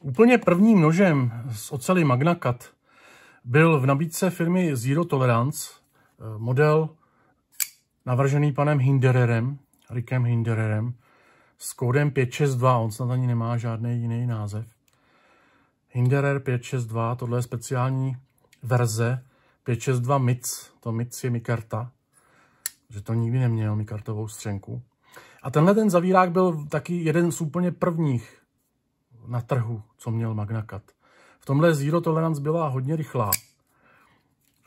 Úplně prvním nožem z ocely MagnaCut byl v nabídce firmy Zero Tolerance eh, model navržený panem Hindererem, Rickem Hindererem, s kódem 562, on snad ani nemá žádný jiný název. Hinderer 562, tohle je speciální verze 562 MIC, to MIC je mikarta, že to nikdy neměl mikartovou střenku. A tenhle ten zavírák byl taky jeden z úplně prvních na trhu, co měl Magnakat. V tomhle zero tolerance byla hodně rychlá.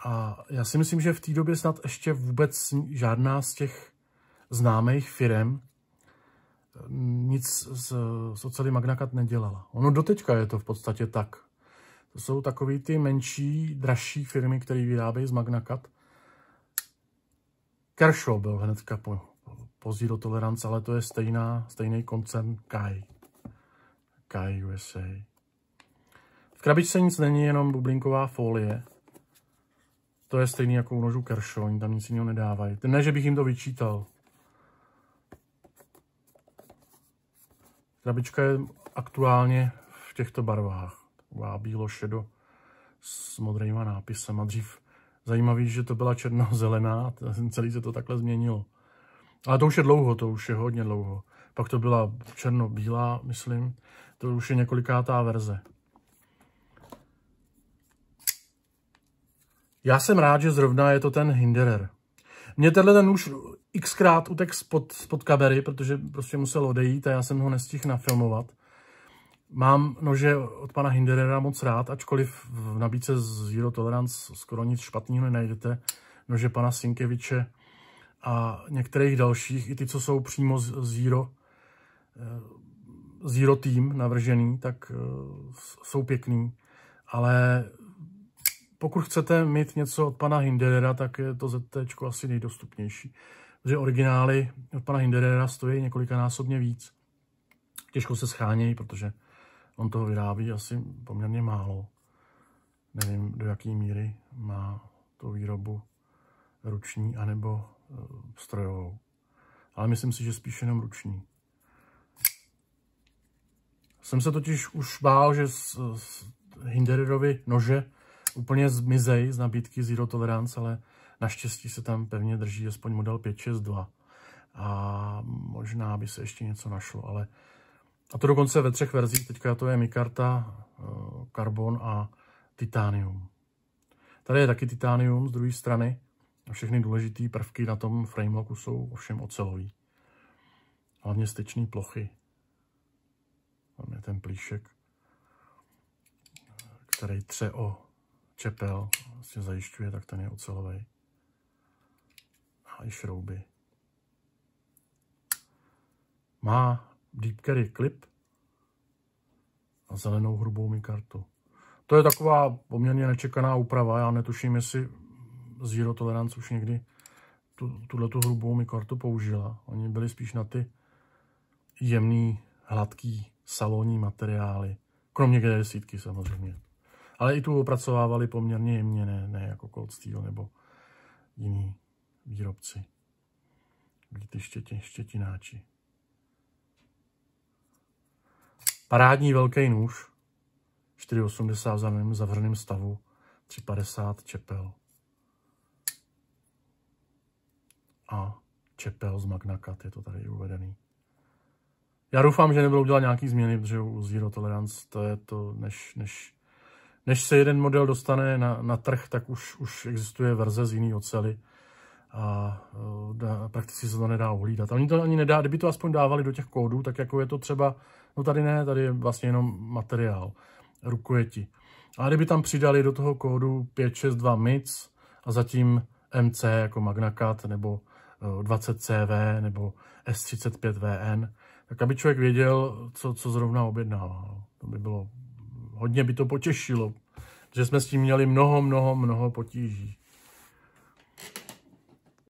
A já si myslím, že v té době snad ještě vůbec žádná z těch známých firm eh, nic s, z oceli Magnakat nedělala. Ono doteďka je to v podstatě tak. To jsou takové ty menší, dražší firmy, které vyrábějí z Magnakat. Kershaw byl hnedka po, po Zero Tolerance, ale to je stejná, stejný koncern KAI. Kai USA. V krabičce nic není, jenom bublinková folie. To je stejný jako u nožů Kershaw, oni tam nic jiného nedávají. Ne, že bych jim to vyčítal. Krabička je aktuálně v těchto barvách. Taková bílo-šedo s modrýma nápisama. Dřív zajímavý, že to byla černo-zelená, celý se to takhle změnilo. Ale to už je dlouho, to už je hodně dlouho. Pak to byla černo-bílá, myslím. To už je několikátá verze. Já jsem rád, že zrovna je to ten Hinderer. Mě tenhle ten už xkrát utek spod, spod kabery, protože prostě musel odejít a já jsem ho nestihl nafilmovat. Mám nože od pana Hinderera moc rád, ačkoliv v nabídce Zero Tolerance skoro nic špatného nenajdete. Nože pana Sinkeviče a některých dalších, i ty, co jsou přímo z Zero, eh, Zero Team navržený, tak eh, jsou pěkný, ale pokud chcete mít něco od pana Hinderera, tak je to ZT asi nejdostupnější. Protože originály od pana Hinderera stojí několikanásobně víc. Těžko se schánějí, protože on toho vyrábí asi poměrně málo. Nevím, do jaké míry má tu výrobu ruční anebo eh, strojovou. Ale myslím si, že spíš jenom ruční. Jsem se totiž už bál, že s, s Hindererovi nože úplně zmizej z nabídky Zero Tolerance, ale naštěstí se tam pevně drží aspoň model 562. A možná by se ještě něco našlo, ale a to dokonce ve třech verzích, teďka to je Mikarta, Carbon eh, a Titanium. Tady je taky Titanium z druhé strany. Všechny důležité prvky na tom framelocku jsou ovšem ocelový. Hlavně styčné plochy. Tam je ten plíšek, který tře o čepel vlastně zajišťuje, tak ten je ocelový. A i šrouby. Má Deep Carry klip a zelenou hrubou mikartu. To je taková poměrně nečekaná úprava. Já netuším, jestli Zero Tolerance už někdy tu, tuhle tu hrubou mikartu použila. Oni byli spíš na ty jemný, hladký salonní materiály. Kromě GD 10 samozřejmě. Ale i tu opracovávali poměrně jemně, ne, ne jako Cold Steel nebo jiní výrobci. Ty štětě, štětináči. Parádní velký nůž. 4,80 za mým zavřeným stavu. 3,50 čepel. A čepel z Magnakat je to tady uvedený. Já doufám, že nebudou dělat nějaký změny, protože u Zero Tolerance to je to, než, než, než se jeden model dostane na, na trh, tak už, už existuje verze z jiný ocely a a eh, prakticky se to nedá uhlídat. Oni to ani nedá, kdyby to aspoň dávali do těch kódů, tak jako je to třeba, no tady ne, tady je vlastně jenom materiál, rukojeti. A kdyby tam přidali do toho kódu 562 MIC a zatím MC jako Magnacat nebo 20CV eh, nebo S35VN, tak aby člověk věděl, co, co zrovna objednává. To by bylo, hodně by to potěšilo, že jsme s tím měli mnoho, mnoho, mnoho potíží.